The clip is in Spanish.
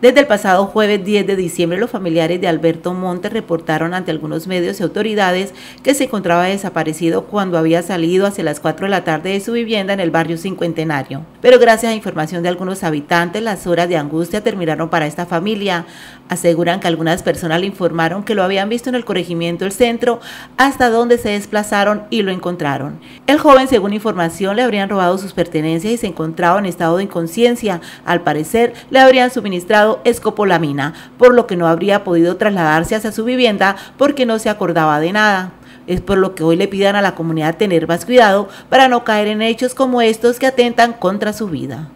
Desde el pasado jueves 10 de diciembre, los familiares de Alberto Montes reportaron ante algunos medios y autoridades que se encontraba desaparecido cuando había salido hacia las 4 de la tarde de su vivienda en el barrio Cincuentenario. Pero gracias a información de algunos habitantes, las horas de angustia terminaron para esta familia. Aseguran que algunas personas le informaron que lo habían visto en el corregimiento del centro, hasta donde se desplazaron y lo encontraron. El joven, según información, le habrían robado sus pertenencias y se encontraba en estado de inconsciencia. Al parecer, le habrían suministrado escopolamina, por lo que no habría podido trasladarse hacia su vivienda porque no se acordaba de nada. Es por lo que hoy le pidan a la comunidad tener más cuidado para no caer en hechos como estos que atentan contra su vida.